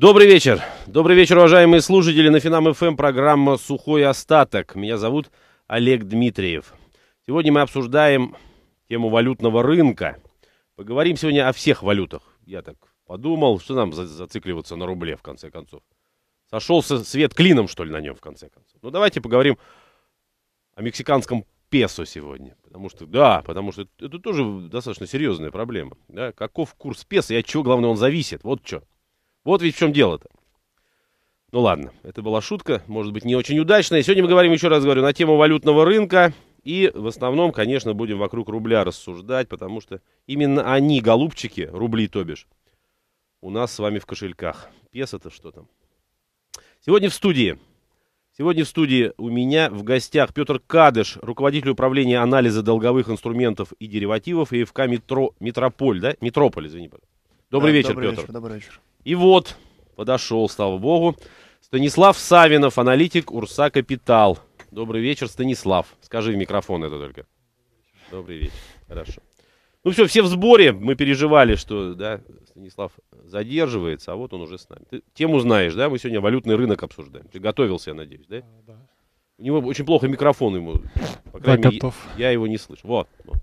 Добрый вечер. Добрый вечер, уважаемые слушатели. На Финам ФМ эм, программа «Сухой остаток». Меня зовут Олег Дмитриев. Сегодня мы обсуждаем тему валютного рынка. Поговорим сегодня о всех валютах. Я так подумал, что нам зацикливаться на рубле, в конце концов. Сошелся свет клином, что ли, на нем, в конце концов. Ну, давайте поговорим о мексиканском песо сегодня. Потому что, да, потому что это тоже достаточно серьезная проблема. Да? Каков курс песо и от чего, главное, он зависит? Вот что. Вот ведь в чем дело-то. Ну ладно, это была шутка, может быть, не очень удачная. Сегодня мы говорим, еще раз говорю, на тему валютного рынка. И в основном, конечно, будем вокруг рубля рассуждать, потому что именно они, голубчики, рубли, то бишь, у нас с вами в кошельках. Песо-то что там? Сегодня в студии. Сегодня в студии у меня в гостях Петр Кадыш, руководитель управления анализа долговых инструментов и деривативов ИФК Метро, Метрополь, да? Метрополь, извини. Добрый да, вечер, добрый Петр. Вечер, добрый вечер. И вот, подошел, слава богу, Станислав Савинов, аналитик Урса Капитал. Добрый вечер, Станислав. Скажи в микрофон это только. Добрый вечер. Хорошо. Ну все, все в сборе. Мы переживали, что да, Станислав задерживается, а вот он уже с нами. Ты тему знаешь, да? Мы сегодня валютный рынок обсуждаем. Ты готовился, я надеюсь, да? А, да. У него очень плохо микрофон ему. По крайней да, мере, готов. я его не слышу. Вот. вот.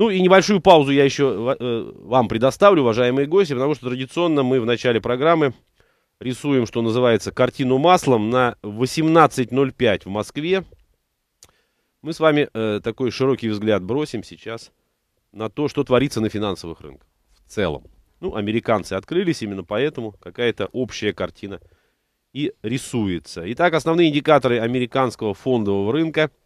Ну и небольшую паузу я еще э, вам предоставлю, уважаемые гости, потому что традиционно мы в начале программы рисуем, что называется, картину маслом на 18.05 в Москве. Мы с вами э, такой широкий взгляд бросим сейчас на то, что творится на финансовых рынках в целом. Ну, американцы открылись, именно поэтому какая-то общая картина и рисуется. Итак, основные индикаторы американского фондового рынка –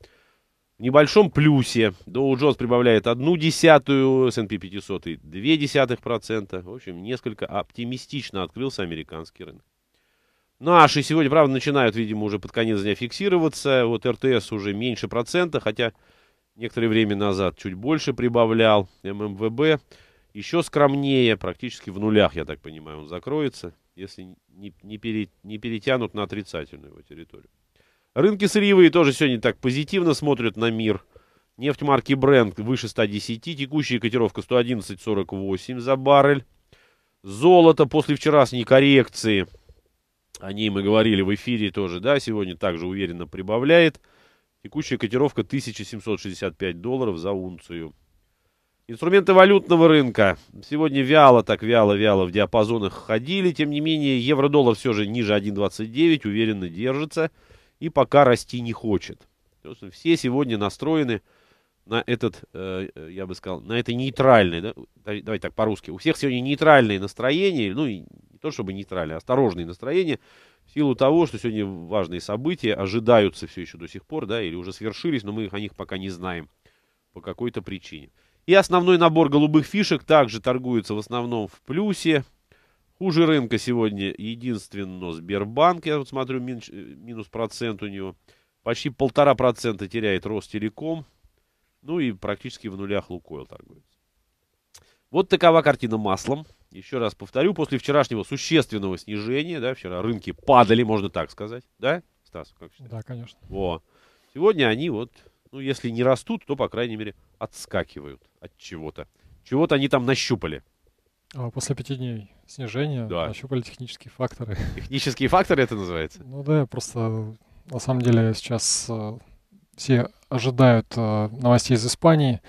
небольшом плюсе. Dow Jones прибавляет одну десятую, S&P 500 и две десятых процента. В общем, несколько оптимистично открылся американский рынок. Наши сегодня, правда, начинают, видимо, уже под конец дня фиксироваться. Вот РТС уже меньше процента, хотя некоторое время назад чуть больше прибавлял. ММВБ еще скромнее, практически в нулях, я так понимаю, он закроется, если не, не перетянут на отрицательную его территорию. Рынки сырьевые тоже сегодня так позитивно смотрят на мир. Нефть марки Brent выше 110, текущая котировка 111.48 за баррель. Золото после вчерашней коррекции, о ней мы говорили в эфире тоже, да, сегодня также уверенно прибавляет. Текущая котировка 1765 долларов за унцию. Инструменты валютного рынка. Сегодня вяло, так вяло-вяло в диапазонах ходили. Тем не менее, евро-доллар все же ниже 1.29, уверенно держится и пока расти не хочет. все сегодня настроены на этот, э, э, я бы сказал, на это нейтральное, да? давайте так по-русски, у всех сегодня нейтральные настроения, ну, и не то чтобы нейтральные, а осторожные настроения, в силу того, что сегодня важные события ожидаются все еще до сих пор, да, или уже свершились, но мы о них пока не знаем по какой-то причине. И основной набор голубых фишек также торгуется в основном в плюсе, Хуже рынка сегодня единственно Сбербанк. Я вот смотрю, минус, э, минус процент у него. Почти полтора процента теряет Ростелеком. Ну и практически в нулях Лукойл торгуется. Вот такова картина маслом. Еще раз повторю, после вчерашнего существенного снижения, да, вчера рынки падали, можно так сказать, да, Стас, как Да, конечно. Во. Сегодня они вот, ну, если не растут, то, по крайней мере, отскакивают от чего-то. Чего-то они там нащупали. А после пяти дней снижения да. нащупали технические факторы. Технические факторы это называется? Ну да, просто на самом деле сейчас э, все ожидают э, новостей из Испании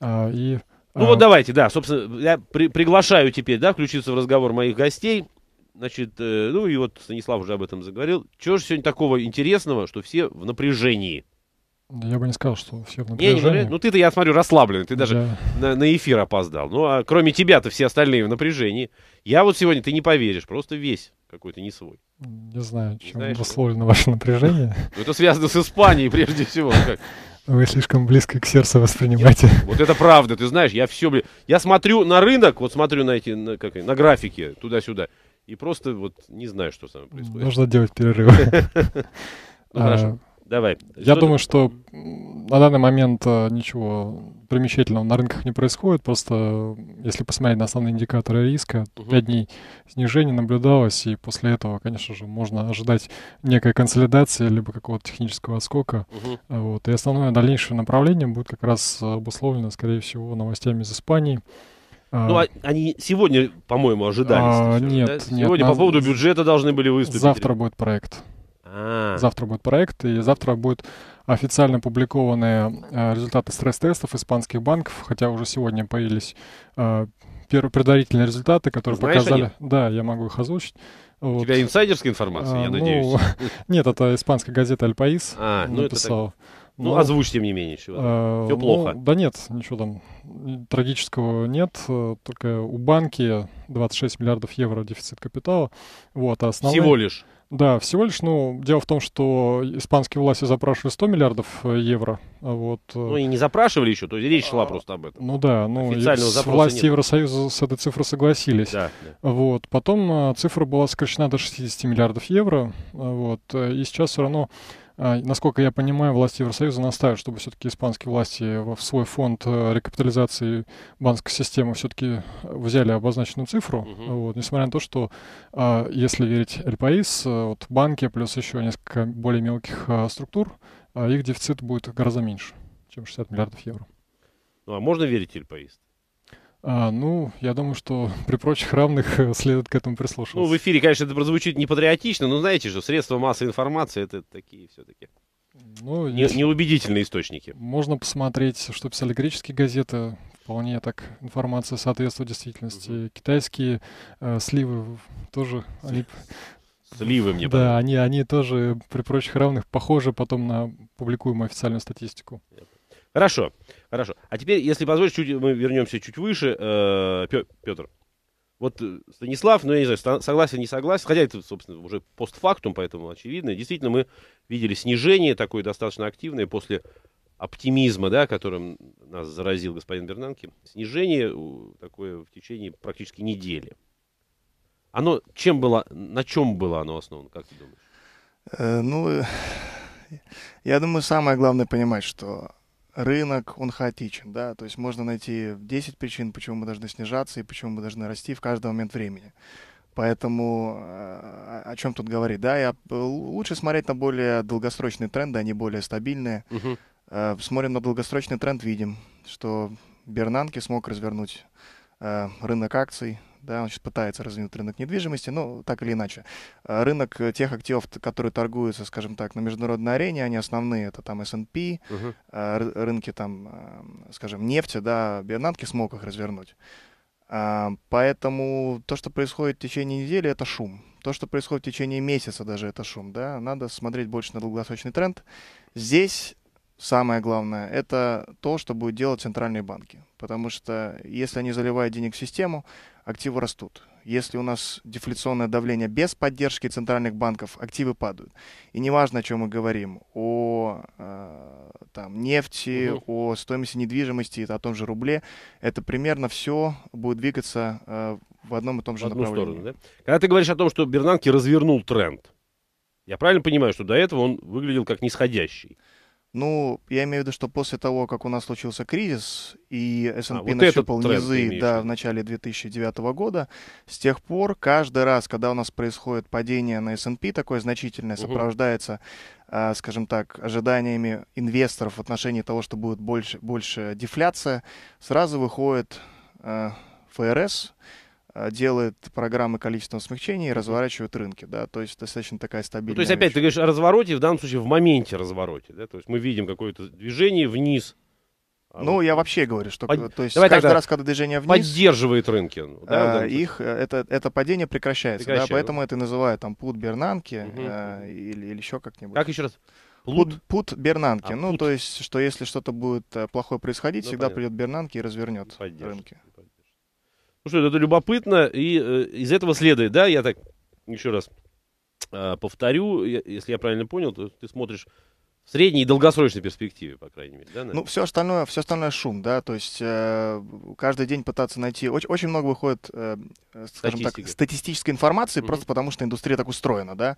э, и ну вот давайте, да, собственно, я при, приглашаю теперь, да, включиться в разговор моих гостей. Значит, ну и вот Станислав уже об этом заговорил. Чего же сегодня такого интересного, что все в напряжении? Я бы не сказал, что все в напряжении. Я не, ну ты-то, я смотрю, расслабленный, ты даже да. на, на эфир опоздал. Ну а кроме тебя-то все остальные в напряжении. Я вот сегодня, ты не поверишь, просто весь какой-то не свой. Не знаю, чем Знаешь, обусловлено ваше напряжение. Ну, это связано с Испанией прежде всего. Вы слишком близко к сердцу воспринимаете. вот это правда, ты знаешь, я все, блин, я смотрю на рынок, вот смотрю на эти, на, как, на графики туда-сюда, и просто вот не знаю, что с происходит. Нужно делать перерывы. Ну хорошо. А, Давай. Я что думаю, ты... что на данный момент э, ничего примечательного на рынках не происходит. Просто если посмотреть на основные индикаторы риска, угу. 5 дней снижение наблюдалось, и после этого, конечно же, можно ожидать некой консолидации либо какого-то технического отскока. Угу. Вот. И основное дальнейшее направление будет как раз э, обусловлено, скорее всего, новостями из Испании. А, ну, а, они сегодня, по-моему, ожидались. А, нет, да? Сегодня нет, по поводу бюджета должны были выступить. Завтра будет проект. А. Завтра будет проект, и завтра будут официально опубликованы э, результаты стресс-тестов испанских банков, хотя уже сегодня появились э, первые предварительные результаты, которые Знаешь показали. Они? Да, я могу их озвучить. Вот. У тебя инсайдерская информация, а, я ну, надеюсь. Нет, это испанская газета «Аль Паис» а, ну написала. Это Ну, ну, озвучь, тем не менее, чего. Э, Все ну, плохо. Да нет, ничего там трагического нет. Только у банки 26 миллиардов евро дефицит капитала. Вот, а основные... Всего лишь? Да, всего лишь, ну, дело в том, что испанские власти запрашивали 100 миллиардов э, евро, а вот. Э, ну и не запрашивали еще, то есть речь шла а, просто об этом. Ну да, ну власти нет. Евросоюза с этой цифрой согласились. Да, да. Вот. Потом э, цифра была сокращена до 60 миллиардов евро, вот. И сейчас все равно а, насколько я понимаю, власти Евросоюза настаивают, чтобы все-таки испанские власти в свой фонд э, рекапитализации банковской системы все-таки взяли обозначенную цифру. Угу. Вот, несмотря на то, что, а, если верить Эль Паис, э, вот банки плюс еще несколько более мелких а, структур, их дефицит будет гораздо меньше, чем 60 миллиардов евро. Ну а можно верить Эль Паис? А, ну, я думаю, что при прочих равных э, следует к этому прислушиваться. Ну, в эфире, конечно, это прозвучит непатриотично, но знаете же, средства массовой информации это такие все-таки. Ну, не, неубедительные источники. Можно посмотреть, что писали греческие газеты. Вполне так информация соответствует действительности. Угу. Китайские э, сливы тоже они Сливы мне Да, они, они тоже при прочих равных похожи потом на публикуемую официальную статистику. Я Хорошо, хорошо. А теперь, если позволишь, чуть, мы вернемся чуть выше. Э, Петр, вот э, Станислав, ну я не знаю, согласен, не согласен, хотя это, собственно, уже постфактум, поэтому очевидно. Действительно, мы видели снижение такое достаточно активное после оптимизма, да, которым нас заразил господин Бернанки, снижение такое в течение практически недели. Оно чем было, на чем было оно основано, как ты думаешь? Э, ну, я думаю, самое главное понимать, что рынок, он хаотичен, да, то есть можно найти 10 причин, почему мы должны снижаться и почему мы должны расти в каждый момент времени. Поэтому э, о чем тут говорить? Да, я, лучше смотреть на более долгосрочные тренды, они а более стабильные. Угу. Смотрим на долгосрочный тренд, видим, что Бернанки смог развернуть э, рынок акций, да, он сейчас пытается развернуть рынок недвижимости, но так или иначе. Э, рынок э, тех активов, которые торгуются, скажем так, на международной арене, они основные, это там S&P, угу. рынки там, скажем, нефти, да, Бернанки смог их развернуть. Поэтому то, что происходит в течение недели, это шум. То, что происходит в течение месяца даже, это шум, да. Надо смотреть больше на долгосрочный тренд. Здесь самое главное, это то, что будут делать центральные банки. Потому что если они заливают денег в систему, активы растут. Если у нас дефляционное давление без поддержки центральных банков, активы падают. И неважно, о чем мы говорим, о э, там, нефти, угу. о стоимости недвижимости, о том же рубле, это примерно все будет двигаться э, в одном и том же в одну направлении. Сторону, да? Когда ты говоришь о том, что Бернанки развернул тренд, я правильно понимаю, что до этого он выглядел как нисходящий? Ну, я имею в виду, что после того, как у нас случился кризис, и а, S&P а, вот низы да, в начале 2009 года, с тех пор каждый раз, когда у нас происходит падение на S&P, такое значительное, угу. сопровождается, э, скажем так, ожиданиями инвесторов в отношении того, что будет больше, больше дефляция, сразу выходит э, а, ФРС, Э, делает программы количественного смягчения и разворачивает рынки, да, то есть достаточно такая стабильная. Ну, то есть опять вещь. ты говоришь о развороте, в данном случае в моменте развороте, да, то есть мы видим какое-то движение вниз. А ну, я вообще говорю, что Под... то есть Давай каждый раз, когда движение вниз... Поддерживает рынки. Ну, да, э, их, э, это, это падение прекращается, Прекращаю. да, поэтому это называют там пут Бернанки угу. э, или, или еще как-нибудь. Как еще раз? Пут, пут Бернанки. А, ну, пут. то есть, что если что-то будет плохое происходить, ну, всегда понятно. придет Бернанки и развернет рынки. Ну что, это любопытно, и э, из этого следует, да, я так еще раз э, повторю, я, если я правильно понял, то ты смотришь в средней и долгосрочной перспективе, по крайней мере, да? Ну, все остальное, все остальное шум, да, то есть э, каждый день пытаться найти, очень, очень много выходит, э, скажем Статистика. так, статистической информации, угу. просто потому что индустрия так устроена, да,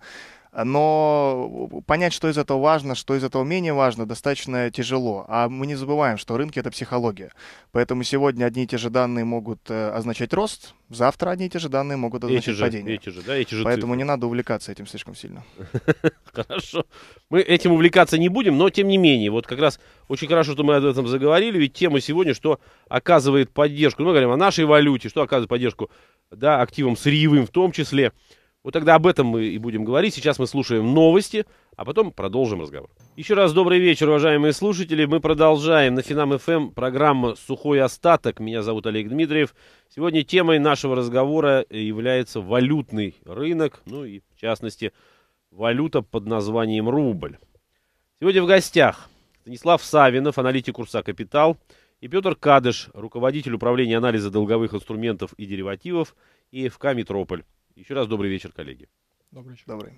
но понять, что из этого важно, что из этого менее важно, достаточно тяжело. А мы не забываем, что рынки — это психология. Поэтому сегодня одни и те же данные могут э, означать рост, завтра одни и те же данные могут означать эти же, падение. Эти же, да, эти же Поэтому цифры. не надо увлекаться этим слишком сильно. Хорошо. Мы этим увлекаться не будем, но тем не менее, вот как раз очень хорошо, что мы об этом заговорили, ведь тема сегодня, что оказывает поддержку, мы ну, говорим о нашей валюте, что оказывает поддержку, да, активам сырьевым в том числе, вот тогда об этом мы и будем говорить. Сейчас мы слушаем новости, а потом продолжим разговор. Еще раз добрый вечер, уважаемые слушатели. Мы продолжаем на Финам ФМ эм программа «Сухой остаток». Меня зовут Олег Дмитриев. Сегодня темой нашего разговора является валютный рынок, ну и в частности валюта под названием рубль. Сегодня в гостях Станислав Савинов, аналитик курса «Капитал», и Петр Кадыш, руководитель управления анализа долговых инструментов и деривативов ИФК «Метрополь». Еще раз добрый вечер, коллеги. Добрый вечер. Добрый.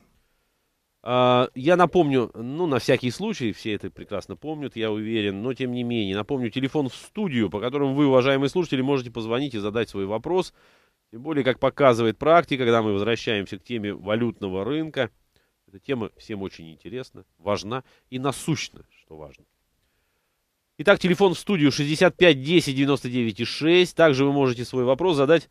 А, я напомню, ну, на всякий случай, все это прекрасно помнят, я уверен, но тем не менее, напомню, телефон в студию, по которому вы, уважаемые слушатели, можете позвонить и задать свой вопрос. Тем более, как показывает практика, когда мы возвращаемся к теме валютного рынка, эта тема всем очень интересна, важна и насущна, что важно. Итак, телефон в студию 65 10 99 6. Также вы можете свой вопрос задать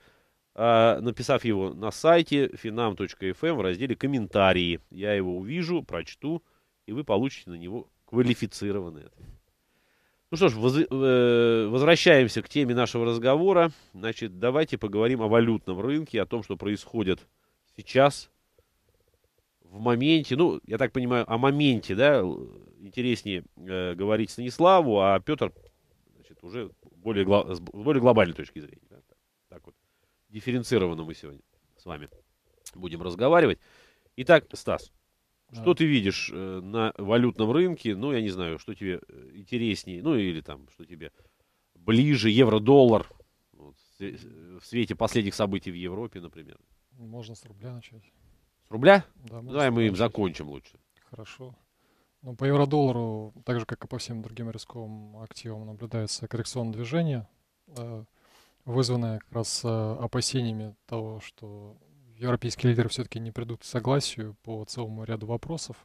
а, написав его на сайте finam.fm в разделе «Комментарии». Я его увижу, прочту, и вы получите на него квалифицированный ответ. Ну что ж, воз, э, возвращаемся к теме нашего разговора. Значит, давайте поговорим о валютном рынке, о том, что происходит сейчас, в моменте. Ну, я так понимаю, о моменте, да, интереснее э, говорить Станиславу, а Петр, значит, уже более с более глобальной точки зрения. Да, дифференцированно мы сегодня с вами будем разговаривать. Итак, Стас, что ты видишь э, на валютном рынке? Ну, я не знаю, что тебе э, интереснее, ну или там, что тебе ближе, евро-доллар вот, э, в свете последних событий в Европе, например. Можно с рубля начать. С рубля? Да, Давай мы им закончим лучше. Хорошо. Ну, по евро-доллару, так же, как и по всем другим рисковым активам, наблюдается коррекционное движение вызванное как раз э, опасениями того, что европейские лидеры все-таки не придут к согласию по целому ряду вопросов.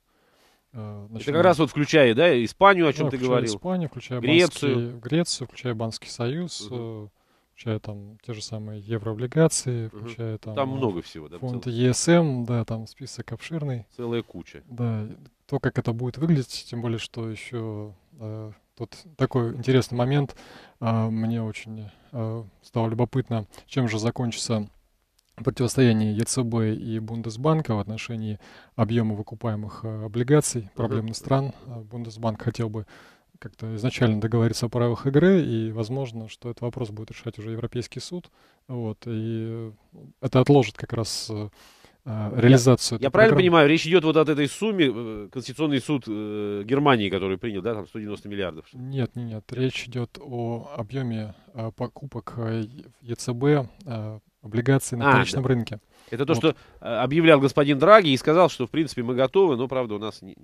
Начинаем... Э, это как раз вот включая, да, Испанию, о чем да, ты говорил. Испанию, включая Грецию. Банский, Грецию, включая Банский союз, угу. включая там те же самые еврооблигации, угу. включая там... Там много всего, да? Фонд целый... ЕСМ, да, там список обширный. Целая куча. Да, то, как это будет выглядеть, тем более, что еще Э, тут такой интересный момент. Э, мне очень э, стало любопытно, чем же закончится противостояние ЕЦБ и Бундесбанка в отношении объема выкупаемых облигаций проблемных стран. Бундесбанк хотел бы как-то изначально договориться о правилах игры, и возможно, что этот вопрос будет решать уже Европейский суд. Вот, и это отложит как раз Э, реализацию. Я, я правильно понимаю, речь идет вот от этой сумме э, Конституционный суд э, Германии, который принял, да, там 190 миллиардов? Нет, нет, речь идет о объеме э, покупок э, ЕЦБ э, облигаций на а, вторичном да. рынке. Это то, вот. что объявлял господин Драги и сказал, что, в принципе, мы готовы, но, правда, у нас не,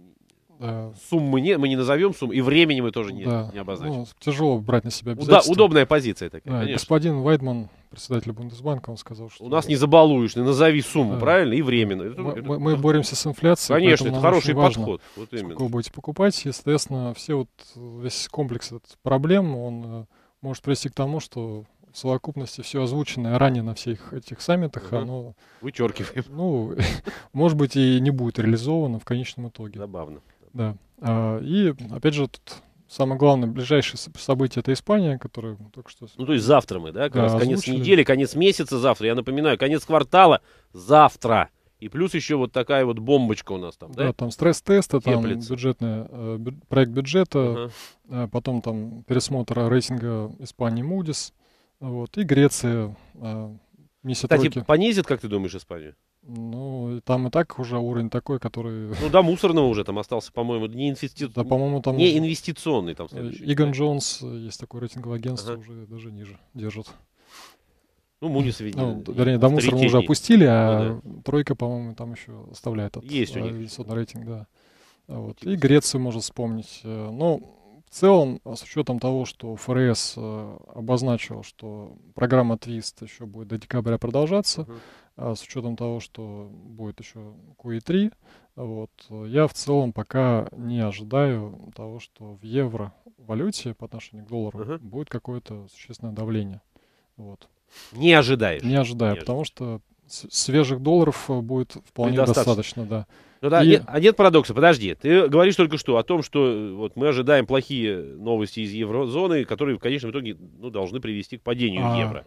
да. Э, Сумм мы не, мы не назовем сумму и времени мы тоже не, да. не ну, обозначим. Ну, тяжело брать на себя обязательства. удобная позиция такая, да, Господин Вайдман, председатель Бундесбанка, он сказал, что... У нас не забалуешь, назови сумму, да. правильно, и временно. Мы, это, мы, это... мы боремся с инфляцией. Конечно, это хороший подход. Вот именно. Сколько вы будете покупать, и, соответственно, все вот, весь комплекс проблем, он э, может привести к тому, что в совокупности все озвученное ранее на всех этих саммитах, угу. оно... Вычеркиваем. Ну, может быть, и не будет реализовано в конечном итоге. Забавно. Да. А, и, опять же, тут самое главное, ближайшее событие это Испания, которая только что... Ну, то есть завтра мы, да? Как да, раз конец недели, конец месяца завтра. Я напоминаю, конец квартала завтра. И плюс еще вот такая вот бомбочка у нас там, да? Да, там стресс-тесты, там бюджетный, э, проект бюджета, uh потом там пересмотр рейтинга Испании Moody's, вот, и Греция, э, миссия Кстати, тройки. понизит, как ты думаешь, Испанию? Ну, там и так уже уровень такой, который... Ну, да мусорного уже там остался, по-моему, не, инвести... да, по там... не инвестиционный там следующий. Иган да. Джонс, э, есть такое рейтинговое агентство, ага. уже даже ниже держит. Ну, Мунис, видимо. Ну, вернее, до мусора уже опустили, а ну, да. тройка, по-моему, там еще оставляет. От, есть у э, них. рейтинг, да. А вот. И Грецию можно вспомнить. Э, ну, в целом, с учетом того, что ФРС обозначил, что программа ТВИСТ еще будет до декабря продолжаться, uh а с учетом того, что будет еще QE3, вот, я в целом пока не ожидаю того, что в евро валюте по отношению к доллару uh-huh. будет какое-то существенное давление. Вот. Не ожидаю. Не ожидаю, потому что свежих долларов э, будет вполне достаточно, достаточно да. Ну да, и... нет, а нет парадокса, подожди. Ты говоришь только что о том, что э, вот мы ожидаем плохие новости из еврозоны, которые в конечном итоге ну, должны привести к падению а, евро.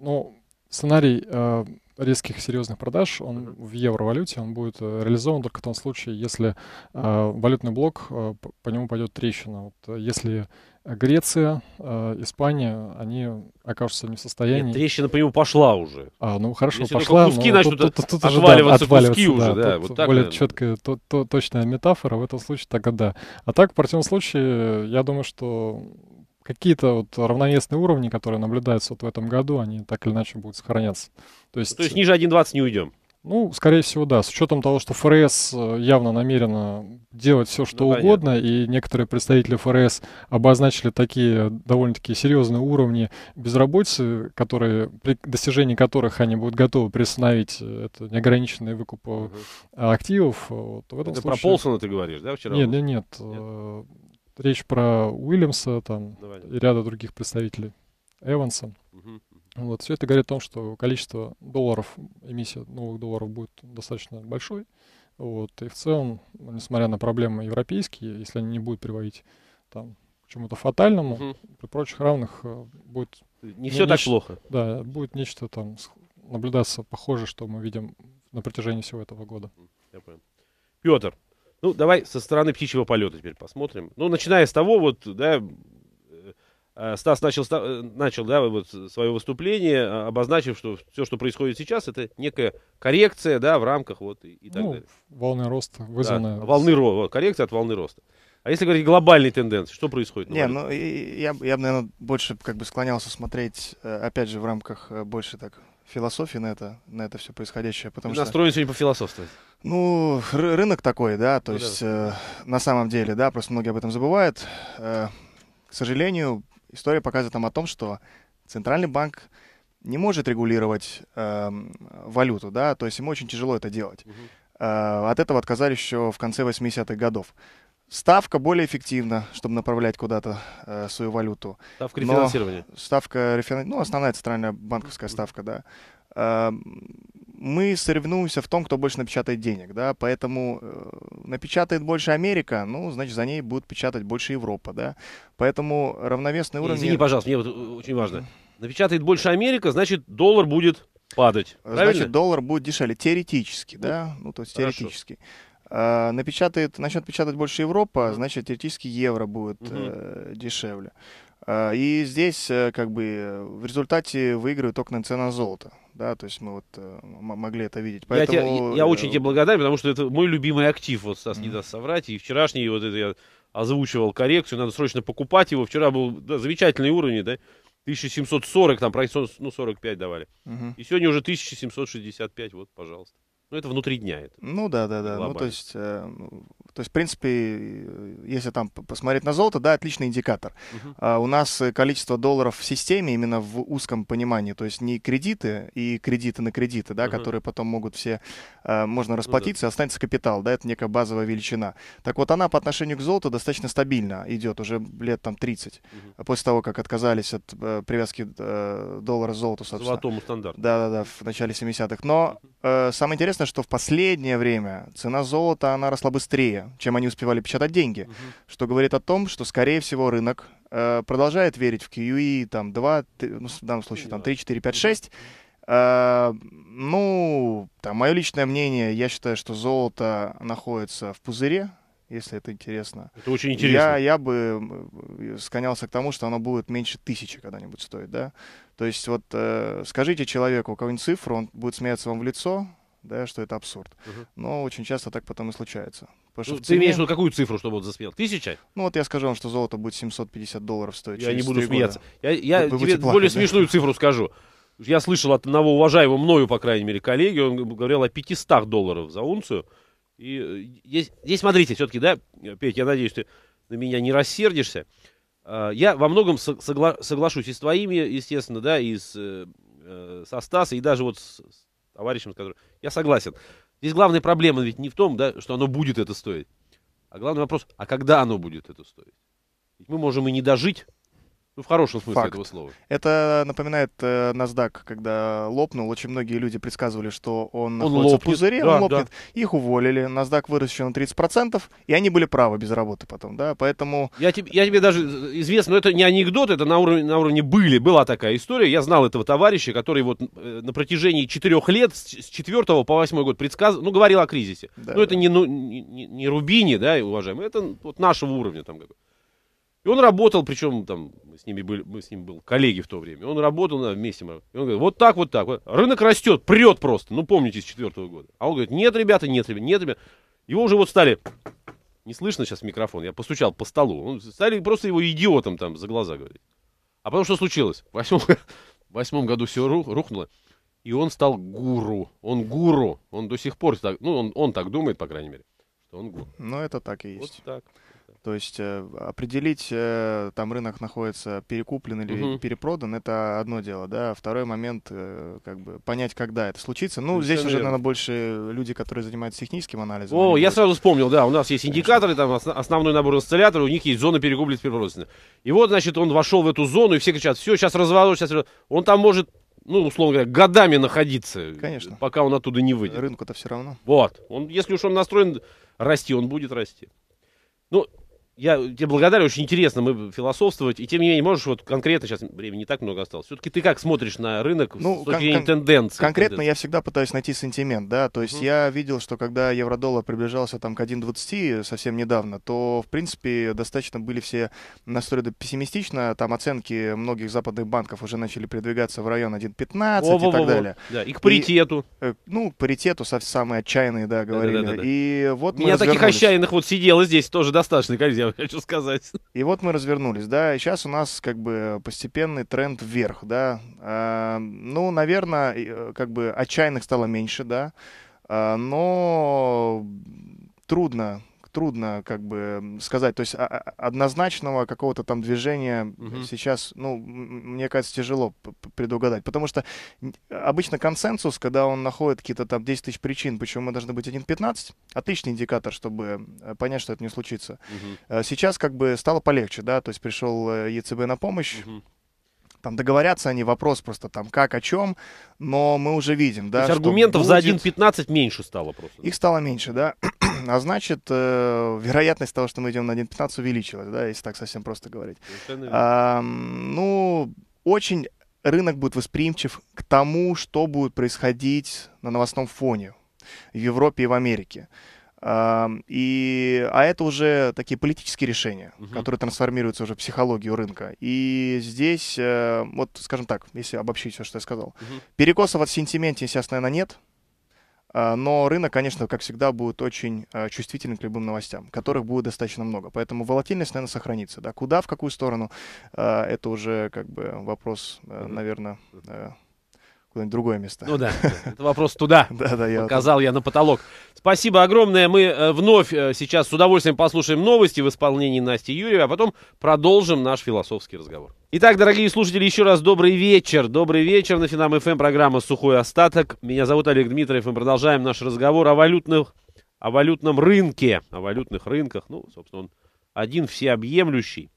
Ну, сценарий э, резких серьезных продаж, он uh-huh. в евровалюте, он будет э, реализован только в том случае, если э, валютный блок, э, по нему пойдет трещина. Вот, э, если Греция, э, Испания, они окажутся не в состоянии... Нет, трещина по нему пошла уже. А, ну хорошо, Если пошла, куски начнут тут, тут, тут, тут отваливаться, да, отваливаться, куски да, уже, да, тут вот более наверное. четкая, то, то, точная метафора в этом случае, тогда да. А так, в противном случае, я думаю, что какие-то вот равновесные уровни, которые наблюдаются вот в этом году, они так или иначе будут сохраняться. То есть, то есть ниже 1.20 не уйдем? Ну, скорее всего, да. С учетом того, что ФРС э, явно намерена делать все, что ну, угодно, и некоторые представители ФРС обозначили такие довольно-таки серьезные уровни безработицы, которые, при достижении которых они будут готовы приостановить э, это неограниченный выкуп угу. активов. Вот, в этом это случае... про Полсона ты говоришь, да, вчера? Нет, нет, нет. нет. Речь про Уильямса там, и ряда других представителей Эванса. Угу. Вот, все это говорит о том, что количество долларов, эмиссия новых долларов будет достаточно большой. Вот, и в целом, ну, несмотря на проблемы европейские, если они не будут приводить там, к чему-то фатальному, угу. при прочих равных э, будет... Не все нечто, так плохо. Да, будет нечто там наблюдаться похоже, что мы видим на протяжении всего этого года. Я понял. Петр, ну, давай со стороны птичьего полета теперь посмотрим. Ну, начиная с того, вот, да, э, э, Стас начал, э, начал да, вот свое выступление, а, обозначив, что все, что происходит сейчас, это некая коррекция да, в рамках вот и, и так ну, далее. Волны роста вызванная. Да, волны роста. Коррекция от волны роста. А если говорить глобальные тенденции, что происходит? Не, ну я, я, я бы, наверное, больше как бы склонялся смотреть, опять же, в рамках больше так философии на это, на это все происходящее. Потому Ты настроен что... сегодня пофилософствовать. Ну, рынок такой, да, то ну, есть да. Э, на самом деле, да, просто многие об этом забывают. Э, к сожалению, история показывает нам о том, что Центральный банк не может регулировать э, валюту, да, то есть ему очень тяжело это делать. Угу. Э, от этого отказались еще в конце 80-х годов. Ставка более эффективна, чтобы направлять куда-то э, свою валюту. Ставка рефинансирования. Но ставка рефинансирования, ну, основная центральная банковская ставка, да. Э, мы соревнуемся в том, кто больше напечатает денег, да, поэтому э, напечатает больше Америка, ну, значит, за ней будет печатать больше Европа, да. Поэтому равновесный уровень... Извини, пожалуйста, мне вот э, очень важно. Напечатает больше Америка, значит, доллар будет падать. Значит, доллар будет дешевле, теоретически, ну, да, ну, то есть теоретически. Хорошо. А, напечатает, начнет печатать больше Европа, значит, теоретически евро будет угу. дешевле. А, и здесь, э, как бы, в результате выигрывает только на цена золота. Да, то есть мы вот э, могли это видеть. Поэтому... Я, тебе, я, я очень тебе благодарен, потому что это мой любимый актив, вот Стас mm-hmm. не даст соврать. И вчерашний вот это я озвучивал коррекцию, надо срочно покупать его. Вчера был да, замечательный уровень, да, 1740, там, ну, 45 давали. Mm-hmm. И сегодня уже 1765, вот, пожалуйста. Ну, это внутри дня. Это ну, да, да, да. Глобально. Ну, то есть, э, ну, то есть, в принципе, э, если там посмотреть на золото, да, отличный индикатор. Uh-huh. А у нас э, количество долларов в системе именно в узком понимании, то есть не кредиты и кредиты на кредиты, да, uh-huh. которые потом могут все, э, можно ну расплатиться, ну, да. останется капитал, да, это некая базовая величина. Так вот, она по отношению к золоту достаточно стабильно идет уже лет там 30, uh-huh. А после того, как отказались от э, привязки э, доллара к золоту, собственно. Золотому стандарту. Да-да-да, в начале 70-х. Но э, самое интересное, что в последнее время цена золота, она росла быстрее чем они успевали печатать деньги, угу. что говорит о том, что, скорее всего, рынок э, продолжает верить в QE, там, 2, 3, ну, в данном случае, там, 3, 4, 5, 6. Э, ну, там, мое личное мнение, я считаю, что золото находится в пузыре, если это интересно. Это очень интересно. Я, я бы э, склонялся к тому, что оно будет меньше тысячи когда-нибудь стоить, да. То есть вот э, скажите человеку какую-нибудь цифру, он будет смеяться вам в лицо, да, что это абсурд. Угу. Но очень часто так потом и случается. Потому ну, что ты цене... имеешь в виду какую цифру, чтобы он засмеял? Тысяча? Ну вот я скажу вам, что золото будет 750 долларов стоить. Я не буду смеяться. Года. Я, я тебе плакать, более да? смешную цифру скажу. Я слышал от одного уважаемого мною, по крайней мере, коллеги, он говорил о 500 долларов за унцию. И здесь, э, здесь смотрите, все-таки, да, Петя, я надеюсь, ты на меня не рассердишься. А, я во многом согла соглашусь и с твоими, естественно, да, и с, э, э, со Стасом, и даже вот с, с товарищем, с которым... Я согласен. Здесь главная проблема ведь не в том, да, что оно будет это стоить, а главный вопрос, а когда оно будет это стоить? Ведь мы можем и не дожить ну, в хорошем смысле Факт. этого слова. Это напоминает э, NASDAQ, когда лопнул. Очень многие люди предсказывали, что он, он находится лопнет. в пузыре, да, он лопнет. Да. Их уволили. NASDAQ вырос еще на 30%, и они были правы без работы потом, да, поэтому... Я тебе, я тебе даже э, известно, но это не анекдот, это на уровне, на уровне были, была такая история. Я знал этого товарища, который вот э, на протяжении четырех лет, с четвертого по восьмой год предсказывал, ну, говорил о кризисе. Да, но ну, да. это не, ну, не, не Рубини, да, уважаемый, это вот нашего уровня там как бы он работал, причем там мы с ними были, мы с ним был коллеги в то время. Он работал да, вместе. Мы, и он говорит, вот так, вот так. Вот. Рынок растет, прет просто. Ну, помните, с четвертого года. А он говорит, нет, ребята, нет, ребята, нет, ребята. Его уже вот стали... Не слышно сейчас микрофон, я постучал по столу. Он, стали просто его идиотом там за глаза говорить. А потом что случилось? В восьмом, в восьмом году все рухнуло. И он стал гуру. Он гуру. Он до сих пор так... Ну, он, он так думает, по крайней мере, что он гуру. Ну, это так и есть. Вот так. То есть э, определить, э, там рынок находится перекуплен или Uh -huh. перепродан, это одно дело, да. Второй момент, э, как бы понять, когда это случится. Ну, Совершенно здесь уже, верно. наверное, больше люди, которые занимаются техническим анализом. О, я будут... сразу вспомнил, да, у нас есть индикаторы, там основной набор осцилляторов, у них есть зона перекупленности перепроданности. И вот, значит, он вошел в эту зону, и все кричат, все, сейчас разворот, сейчас Он там может ну, условно говоря, годами находиться. Конечно. Пока он оттуда не выйдет. Рынку-то все равно. Вот. Он, если уж он настроен расти, он будет расти. Ну, я тебе благодарю, очень интересно мы философствовать. И тем не менее, можешь вот конкретно, сейчас времени не так много осталось, все-таки ты как смотришь на рынок ну, с точки кон- зрения тенденции? Конкретно тенденции? я всегда пытаюсь найти сантимент, да, то есть mm-hmm. я видел, что когда евро-доллар приближался там к 1.20 совсем недавно, то, в принципе, достаточно были все настроены пессимистично, там оценки многих западных банков уже начали передвигаться в район 1.15 и так далее. Да, и к паритету. И, э, ну, паритету самые отчаянные, да, говорили. Да, да, да, да. И вот Меня таких отчаянных вот сидело здесь тоже достаточно как количество я хочу сказать. И вот мы развернулись, да, и сейчас у нас как бы постепенный тренд вверх, да. А, ну, наверное, э, как бы отчаянных стало меньше, да, а, но трудно трудно как бы сказать. То есть а, а, однозначного какого-то там движения угу. сейчас, ну, мне кажется, тяжело предугадать. Потому что обычно консенсус, когда он находит какие-то там 10 тысяч причин, почему мы должны быть 1.15, отличный индикатор, чтобы э, понять, что это не случится. Угу. Сейчас как бы стало полегче, да, то есть пришел ЕЦБ на помощь. Угу там договорятся они, вопрос просто там как, о чем, но мы уже видим, да. То есть аргументов будет... за 1.15 меньше стало просто. Их стало меньше, да. А значит, э, вероятность того, что мы идем на 1.15 увеличилась, да, если так совсем просто говорить. А, ну, очень рынок будет восприимчив к тому, что будет происходить на новостном фоне в Европе и в Америке. А, и, а это уже такие политические решения, угу. которые трансформируются уже в психологию рынка. И здесь, э, вот скажем так, если обобщить все, что я сказал, угу. перекосов от сентиментия сейчас, наверное, нет а, но рынок, конечно, как всегда, будет очень а, чувствителен к любым новостям, которых будет достаточно много. Поэтому волатильность, наверное, сохранится. Да? Куда, в какую сторону, а, это уже как бы вопрос, э, наверное, э, куда-нибудь другое место. Ну да, это вопрос туда. Да, да, я показал я на потолок. Спасибо огромное. Мы э, вновь э, сейчас с удовольствием послушаем новости в исполнении Насти Юрьевой, а потом продолжим наш философский разговор. Итак, дорогие слушатели, еще раз добрый вечер. Добрый вечер на Финам ФМ, эм программа «Сухой остаток». Меня зовут Олег Дмитриев, мы продолжаем наш разговор о валютных, о валютном рынке, о валютных рынках. Ну, собственно, он один всеобъемлющий.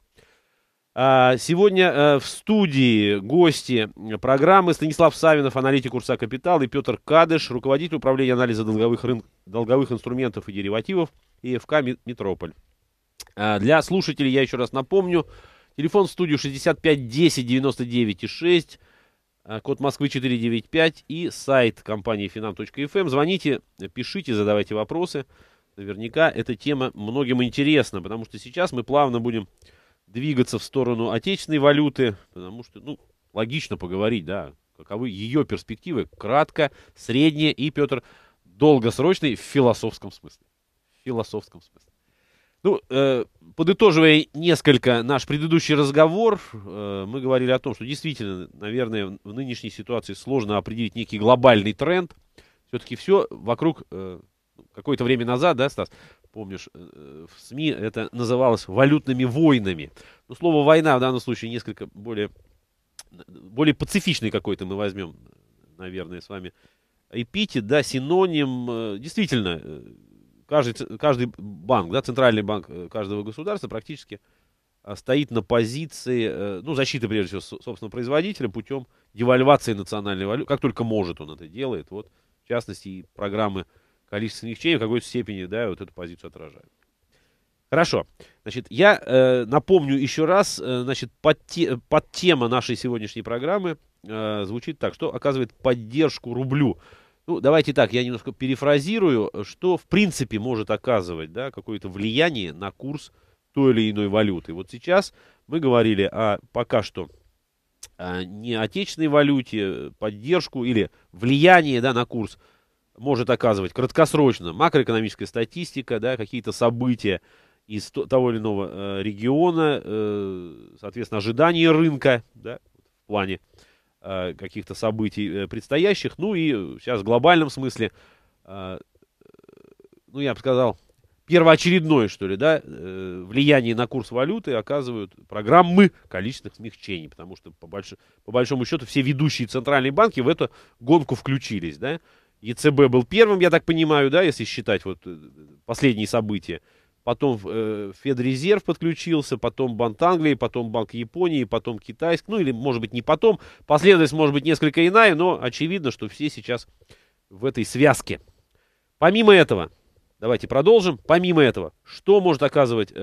А, сегодня э, в студии гости программы Станислав Савинов, аналитик курса «Капитал», и Петр Кадыш, руководитель управления анализа долговых, рын... долговых инструментов и деривативов ИФК «Метрополь». А, для слушателей я еще раз напомню, телефон в студию 65 10 99 6, код Москвы 495 и сайт компании finam.fm. Эм. Звоните, пишите, задавайте вопросы. Наверняка эта тема многим интересна, потому что сейчас мы плавно будем двигаться в сторону отечественной валюты, потому что, ну, логично поговорить, да, каковы ее перспективы, кратко, средние и, Петр, долгосрочный в философском смысле. В философском смысле. Ну, э, подытоживая несколько наш предыдущий разговор, э, мы говорили о том, что действительно, наверное, в нынешней ситуации сложно определить некий глобальный тренд. Все-таки все вокруг, э, ну, какое-то время назад, да, Стас, помнишь, э, э, в СМИ это называлось валютными войнами. Но ну, слово «война» в данном случае несколько более, более пацифичный какой-то мы возьмем, наверное, с вами эпитет, да, синоним. Э, действительно, каждый, каждый банк, да, центральный банк каждого государства практически стоит на позиции, ну, защиты, прежде всего, собственного производителя путем девальвации национальной валюты. Как только может он это делает. Вот, в частности, программы количественных чей в какой-то степени, да, вот эту позицию отражает. Хорошо. Значит, я э, напомню еще раз, э, значит, под, те, под тема нашей сегодняшней программы э, звучит так, что оказывает поддержку рублю. Ну, давайте так, я немножко перефразирую, что в принципе может оказывать, да, какое-то влияние на курс той или иной валюты. Вот сейчас мы говорили о пока что э, а, не отечественной валюте, поддержку или влияние, да, на курс может оказывать краткосрочно макроэкономическая статистика, да, какие-то события из того или иного э, региона, э, соответственно, ожидания рынка да, в плане э, каких-то событий э, предстоящих, ну и сейчас в глобальном смысле, э, ну я бы сказал, первоочередное, что ли, да, э, влияние на курс валюты оказывают программы количественных смягчений, потому что по, больш... по большому счету все ведущие центральные банки в эту гонку включились, да, ЕЦБ был первым, я так понимаю, да, если считать вот э, последние события. Потом э, Федрезерв подключился, потом Банк Англии, потом Банк Японии, потом Китайск. Ну или, может быть, не потом. Последовательность может быть несколько иная, но очевидно, что все сейчас в этой связке. Помимо этого, давайте продолжим. Помимо этого, что может оказывать э,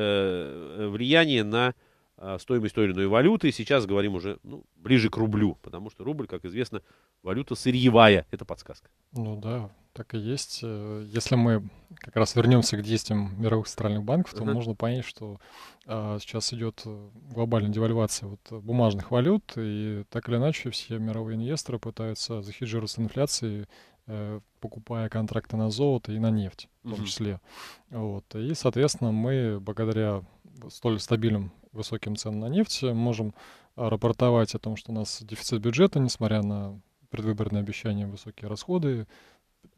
э влияние на а, стоимость той или иной валюты. И сейчас говорим уже ну, ближе к рублю, потому что рубль, как известно, валюта сырьевая. Это подсказка. Ну да, так и есть. Э, если мы как раз вернемся к действиям мировых центральных банков, то uh-huh. можно понять, что а, сейчас идет э, глобальная девальвация вот, э, бумажных валют, и так или иначе все мировые инвесторы пытаются захеджироваться инфляцией, э, покупая контракты на золото и на нефть в том uh-huh. числе. Вот. И, соответственно, мы благодаря столь стабильным высоким ценам на нефть, можем рапортовать о том, что у нас дефицит бюджета, несмотря на предвыборные обещания, высокие расходы,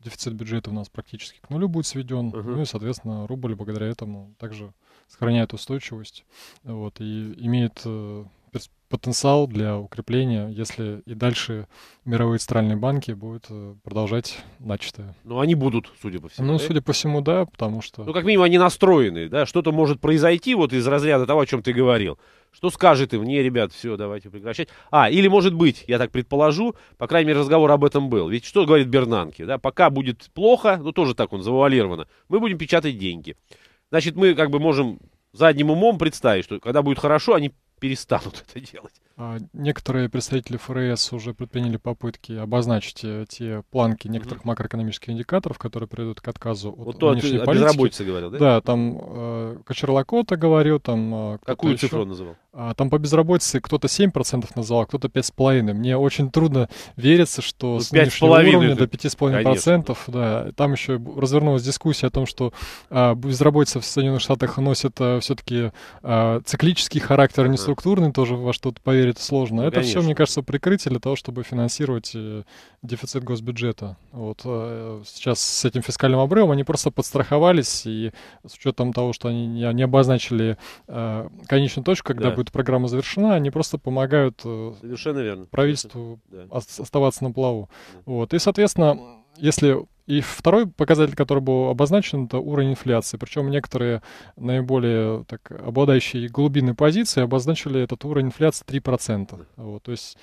дефицит бюджета у нас практически к нулю будет сведен, uh-huh. ну и, соответственно, рубль благодаря этому также сохраняет устойчивость, вот, и имеет э, потенциал для укрепления, если и дальше мировые центральные банки будут э, продолжать начатое. Ну, они будут, судя по всему. Ну, да? судя по всему, да, потому что... Ну, как минимум, они настроены, да, что-то может произойти вот из разряда того, о чем ты говорил. Что скажет им? Не, ребят, все, давайте прекращать. А, или может быть, я так предположу, по крайней мере, разговор об этом был. Ведь что говорит Бернанки, да, пока будет плохо, ну, тоже так он завуалировано, мы будем печатать деньги. Значит, мы как бы можем задним умом представить, что когда будет хорошо, они перестанут это делать. А, некоторые представители ФРС уже предприняли попытки обозначить э, те планки некоторых угу. макроэкономических индикаторов, которые приведут к отказу от вот внешней то, а политики. безработице говорил, да? Да, там э, Кочерлакота говорил, там... Э, Какую еще, цифру он называл? А, там по безработице кто-то 7% назвал, а кто-то 5,5%. Мне очень трудно вериться, что ну, с нынешнего уровня это... до 5,5%, Конечно. да, там еще развернулась дискуссия о том, что э, безработица в Соединенных Штатах носит э, все-таки э, циклический характер, а не структурный, тоже во что-то поверить это сложно. Ну, это все, мне кажется, прикрытие для того, чтобы финансировать э, дефицит госбюджета. Вот э, сейчас с этим фискальным обрывом они просто подстраховались, и с учетом того, что они не обозначили э, конечную точку, когда да. будет программа завершена, они просто помогают Совершенно верно. правительству да. оставаться на плаву. Да. Вот. И, соответственно, если и второй показатель, который был обозначен, это уровень инфляции. Причем некоторые наиболее так, обладающие глубинной позиции обозначили этот уровень инфляции 3%. Вот, то есть,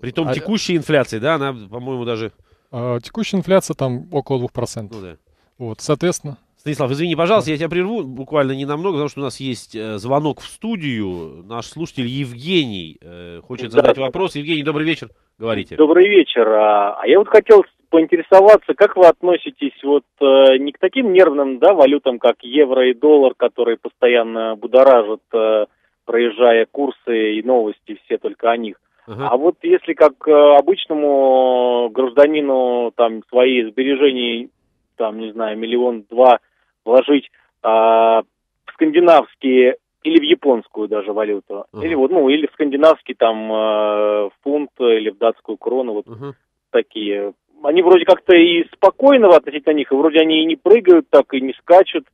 Притом а, текущей инфляции, да, она, по-моему, даже... А, текущая инфляция там около 2%. Ну да. Вот, соответственно... Станислав, извини, пожалуйста, да. я тебя прерву буквально ненамного, потому что у нас есть э, звонок в студию. Наш слушатель Евгений э, хочет да. задать вопрос. Евгений, добрый вечер. Говорите. Добрый вечер. А, а я вот хотел поинтересоваться, как вы относитесь вот э, не к таким нервным да, валютам, как евро и доллар, которые постоянно будоражат, э, проезжая курсы и новости все только о них, Uh-huh. А вот если как э, обычному гражданину там свои сбережения, там, не знаю, миллион-два вложить э, в скандинавские или в японскую даже валюту, uh-huh. или вот, ну, или в скандинавский там э, фунт, или в датскую крону, вот uh-huh. такие они вроде как-то и спокойно относительно них, и вроде они и не прыгают так, и не скачут,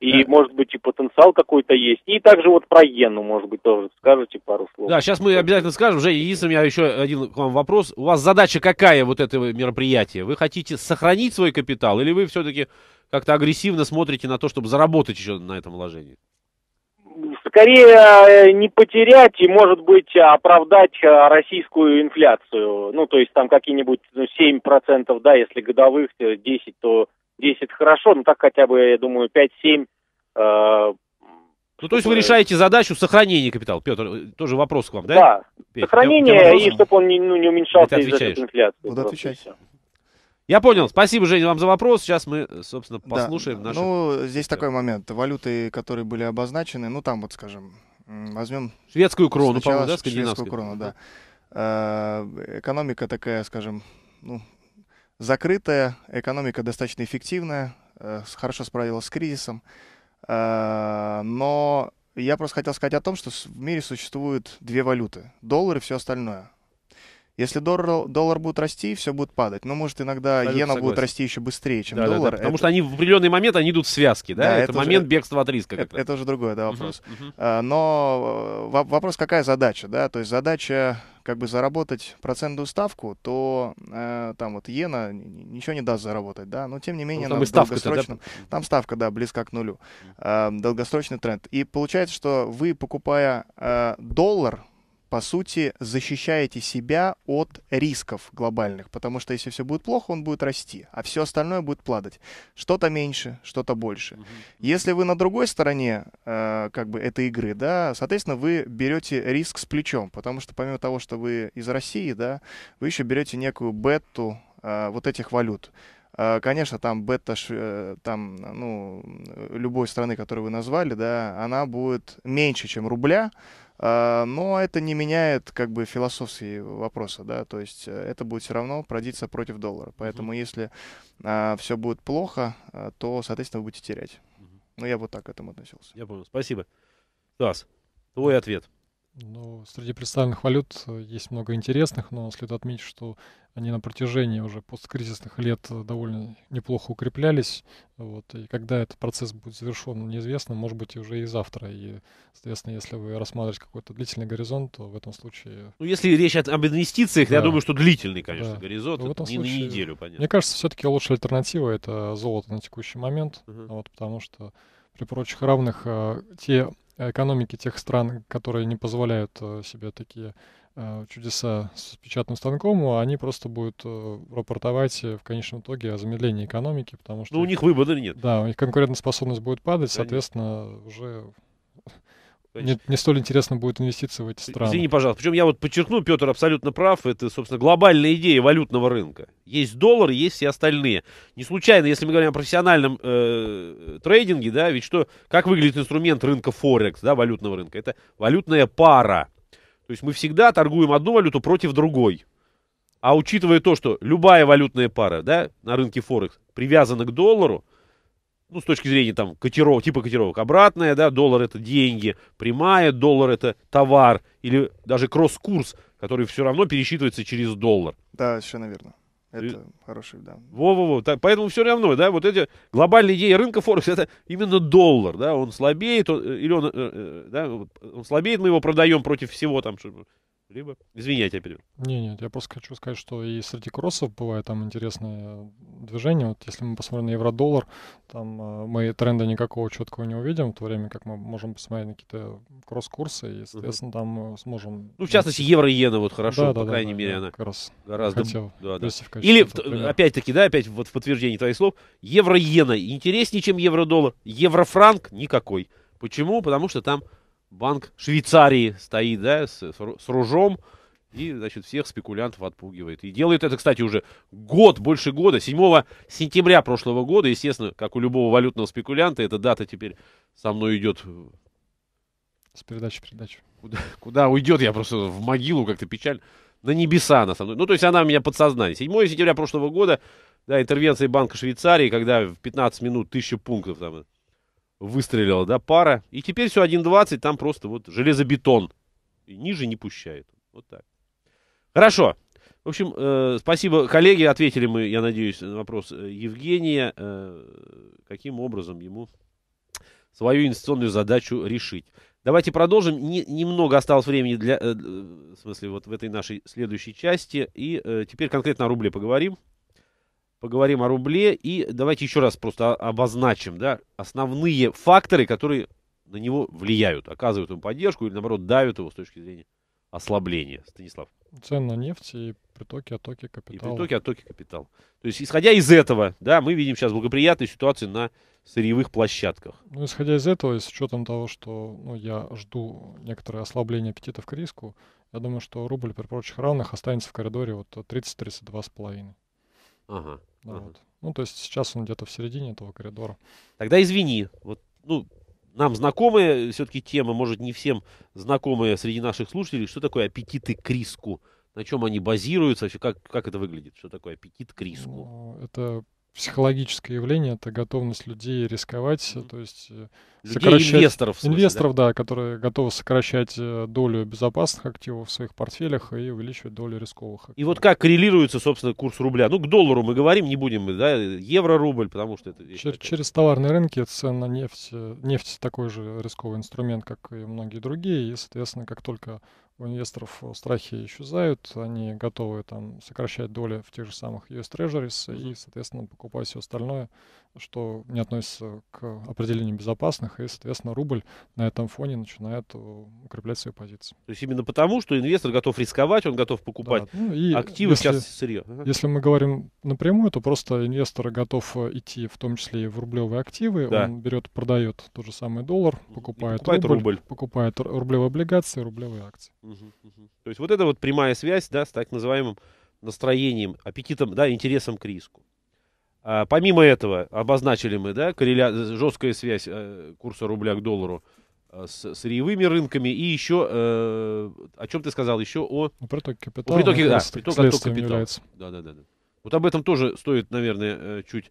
и, да. может быть, и потенциал какой-то есть. И также вот про Йену, может быть, тоже скажете пару слов. Да, сейчас мы обязательно скажем. Женя, единственное, у меня еще один к вам вопрос. У вас задача какая вот этого мероприятия? Вы хотите сохранить свой капитал или вы все-таки как-то агрессивно смотрите на то, чтобы заработать еще на этом вложении? скорее э, не потерять и, может быть, оправдать э, российскую инфляцию. Ну, то есть там какие-нибудь ну, 7%, да, если годовых 10, э, то 10 хорошо, ну так хотя бы, я думаю, 5-7. Э, ну, то есть вы решаете задачу сохранения капитала, Петр, тоже вопрос к вам, да? Да, Петь, сохранение, и чтобы он не, ну, не уменьшался из-за инфляции. Вот отвечайте. Я понял. Спасибо, Женя, вам за вопрос. Сейчас мы, собственно, послушаем да. наши... Ну, здесь такой момент. Валюты, которые были обозначены, ну, там вот, скажем, возьмем... Шведскую крону, по-моему, да? Шведскую крону, да. Э, экономика такая, скажем, ну, закрытая, экономика достаточно эффективная, э, хорошо справилась с кризисом. Э, но я просто хотел сказать о том, что в мире существуют две валюты. Доллар и все остальное. Если доллар, доллар будет расти, все будет падать. Но, может, иногда Абсолютно иена согласен. будет расти еще быстрее, чем да, доллар. Да, да, потому это... что они в определенный момент они идут в связке, да? да это, это уже... момент бегства от риска. Это, это уже другой да, вопрос. Uh-huh, uh-huh. Но э, вопрос, какая задача, да? То есть задача как бы заработать процентную ставку, то э, там вот иена ничего не даст заработать, да, но тем не менее ну, там, там да? там ставка, да, близка к нулю, э, долгосрочный тренд. И получается, что вы, покупая э, доллар, по сути, защищаете себя от рисков глобальных, потому что если все будет плохо, он будет расти, а все остальное будет падать. Что-то меньше, что-то больше. Если вы на другой стороне э, как бы этой игры, да, соответственно, вы берете риск с плечом, потому что помимо того, что вы из России, да, вы еще берете некую бетту э, вот этих валют. Э, конечно, там бета, э, там, ну, любой страны, которую вы назвали, да, она будет меньше, чем рубля, а, но это не меняет как бы философии вопроса, да, то есть э, это будет все равно продиться против доллара. Поэтому mm если а, все будет плохо, а, то, соответственно, вы будете терять. mm Ну, я вот так к этому относился. Я понял, спасибо. Тас, твой ответ. Ну, среди представленных валют э, есть много интересных, но следует отметить, что они на протяжении уже посткризисных лет э, довольно неплохо укреплялись. Вот, и когда этот процесс будет завершен, ну, неизвестно, может быть, уже и завтра. И, соответственно, если вы рассматриваете какой-то длительный горизонт, то в этом случае... Ну, если речь от, об инвестициях, да. я думаю, что длительный, конечно, да. горизонт, ну, в этом не случае, на неделю, понятно. Мне кажется, все-таки лучшая альтернатива — это золото на текущий момент, uh вот, потому что при прочих равных э, те э, экономики тех стран, которые не позволяют себе такие Э, чудеса с печатным станком, а они просто будут э, рапортовать э, в конечном итоге о замедлении экономики, потому что... Ну, у них выбора нет. Да, у них конкурентоспособность будет падать, Конечно. соответственно, уже не, не столь интересно будет инвестиции в эти страны. Извини, пожалуйста. Причем я вот подчеркну, Петр абсолютно прав. Это, собственно, глобальная идея валютного рынка. Есть доллар, есть все остальные. Не случайно, если мы говорим о профессиональном э, трейдинге, да, ведь что, как выглядит инструмент рынка Форекс, да, валютного рынка? Это валютная пара. То есть мы всегда торгуем одну валюту против другой. А учитывая то, что любая валютная пара да, на рынке Форекс привязана к доллару, ну, с точки зрения там котировок, типа котировок, обратная, да, доллар это деньги, прямая, доллар это товар, или даже кросс-курс, который все равно пересчитывается через доллар. Да, совершенно верно. Это хороший, да. Во-во-во. Поэтому все равно, да, вот эти глобальные идеи рынка Форекс, это именно доллар, да, он слабеет, он, э, или он, э, э, да, он слабеет, мы его продаем против всего там, либо... Извини, я тебя перебил. Не, нет, я просто хочу сказать, что и среди кроссов бывает там интересное движение. Вот если мы посмотрим на евро-доллар, там э, мы тренда никакого четкого не увидим, в то время как мы можем посмотреть на какие-то кросс-курсы, и, соответственно, uh там э, сможем... Ну, в частности, евро и иена вот хорошо, да, по да, крайней да, мере, она гораздо... Хотел да, да. Или, опять-таки, да, опять вот в подтверждении твоих слов, евро-иена интереснее, чем евро-доллар, евро-франк никакой. Почему? Потому что там Банк Швейцарии стоит, да, с, с ружом и, значит, всех спекулянтов отпугивает. И делает это, кстати, уже год, больше года, 7 сентября прошлого года. Естественно, как у любого валютного спекулянта, эта дата теперь со мной идет... С передачи передачи. Куда, куда уйдет, я просто в могилу как-то печаль На небеса она со мной. Ну, то есть она у меня подсознание. 7 сентября прошлого года, да, интервенция Банка Швейцарии, когда в 15 минут 1000 пунктов там выстрелила, да, пара. И теперь все 1.20, там просто вот железобетон. И ниже не пущает. Вот так. Хорошо. В общем, э, спасибо, коллеги. Ответили мы, я надеюсь, на вопрос э, Евгения. Э, каким образом ему свою инвестиционную задачу решить. Давайте продолжим. Не, немного осталось времени для, э, э в смысле, вот в этой нашей следующей части. И э, теперь конкретно о рубле поговорим поговорим о рубле и давайте еще раз просто обозначим, да, основные факторы, которые на него влияют, оказывают ему поддержку или, наоборот, давят его с точки зрения ослабления. Станислав. Цен на нефть и притоки, оттоки капитала. И притоки, оттоки капитала. То есть, исходя из этого, да, мы видим сейчас благоприятную ситуацию на сырьевых площадках. Ну, исходя из этого и с учетом того, что ну, я жду некоторое ослабление аппетита к риску, я думаю, что рубль при прочих равных останется в коридоре вот 30-32,5. Ага. Да, ага. вот. Ну, то есть сейчас он где-то в середине этого коридора. Тогда извини, вот, ну, нам знакомая все-таки тема, может, не всем знакомая среди наших слушателей, что такое аппетиты к риску? На чем они базируются? Вообще, как, как это выглядит? Что такое аппетит к риску? Ну, это психологическое явление, это готовность людей рисковать, mm-hmm. то есть э, сокращать... инвесторов, смысле, инвесторов, да? да, которые готовы сокращать э, долю безопасных активов в своих портфелях и увеличивать долю рисковых. Активов. И вот как коррелируется, собственно, курс рубля? Ну, к доллару мы говорим, не будем, да, евро-рубль, потому что это... Через, через товарные рынки цена на нефть, нефть такой же рисковый инструмент, как и многие другие, и, соответственно, как только у инвесторов э, страхи исчезают, они готовы там сокращать доли в тех же самых US Treasuries и, соответственно, покупать все остальное, что не относится к определению безопасных, и, соответственно, рубль на этом фоне начинает э, укреплять свои позиции. То есть именно потому, что инвестор готов рисковать, он готов покупать да. ну, и активы, если, сейчас сырье. Ага. Если мы говорим напрямую, то просто инвестор готов э, идти в том числе и в рублевые активы, да. он берет, продает тот же самый доллар, покупает, покупает рубль, рубль, покупает рублевые облигации, рублевые акции. Угу, То есть вот это вот прямая связь да, с так называемым настроением, аппетитом, да, интересом к риску. А, помимо этого, обозначили мы да, корреля... жесткая связь э, курса рубля к доллару э, с сырьевыми рынками и еще э, о чем ты сказал еще о, о притоке капитала, о притоке, да, приток, капитала. Да, да, да, да. Вот об этом тоже стоит, наверное, э, чуть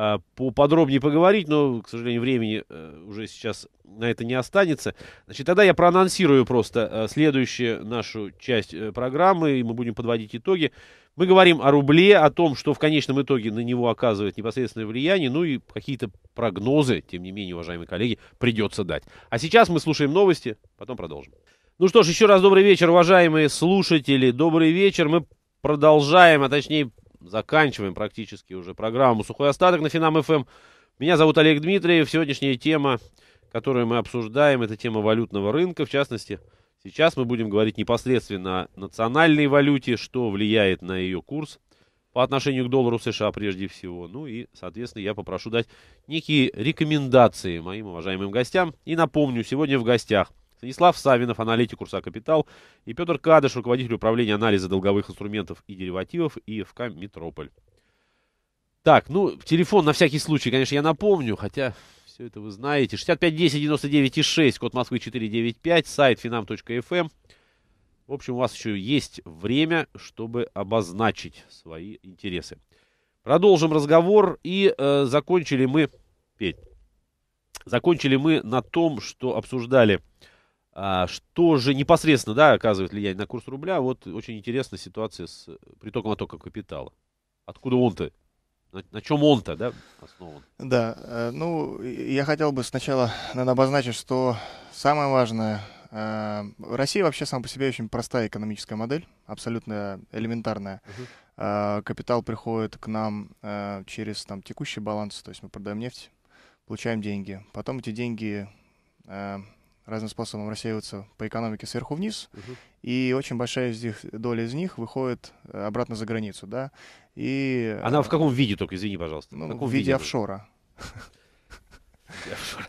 а, поподробнее поговорить, но, к сожалению, времени э, уже сейчас на это не останется. Значит, тогда я проанонсирую просто э, следующую нашу часть э, программы, и мы будем подводить итоги. Мы говорим о рубле, о том, что в конечном итоге на него оказывает непосредственное влияние, ну и какие-то прогнозы, тем не менее, уважаемые коллеги, придется дать. А сейчас мы слушаем новости, потом продолжим. Ну что ж, еще раз добрый вечер, уважаемые слушатели. Добрый вечер. Мы продолжаем, а точнее заканчиваем практически уже программу «Сухой остаток» на Финам ФМ. Эм. Меня зовут Олег Дмитриев. Сегодняшняя тема, которую мы обсуждаем, это тема валютного рынка. В частности, сейчас мы будем говорить непосредственно о национальной валюте, что влияет на ее курс по отношению к доллару США прежде всего. Ну и, соответственно, я попрошу дать некие рекомендации моим уважаемым гостям. И напомню, сегодня в гостях – Станислав Савинов, аналитик курса Капитал, и Петр Кадыш, руководитель управления анализа долговых инструментов и деривативов ИФК Метрополь. Так, ну, телефон на всякий случай, конечно, я напомню, хотя все это вы знаете. 6510-99,6, код Москвы 495, сайт finam.fm. Эм. В общем, у вас еще есть время, чтобы обозначить свои интересы. Продолжим разговор и э, закончили мы, Петь, закончили мы на том, что обсуждали э, а, что же непосредственно, да, оказывает влияние на курс рубля, вот очень интересная ситуация с э, притоком оттока капитала. Откуда он-то? На, на чем он-то, да, основан? Да, э, ну, я хотел бы сначала, надо обозначить, что самое важное, э, Россия вообще сама по себе очень простая экономическая модель, абсолютно элементарная. uh Капитал приходит к нам через там, текущий баланс, то есть мы продаем нефть, получаем деньги, потом эти деньги разным способом рассеиваются по экономике сверху вниз, угу. и очень большая из них, доля из них выходит э, обратно за границу, да. И, Она э, в каком виде только, извини, пожалуйста? Ну, в, каком в виде, виде офшора.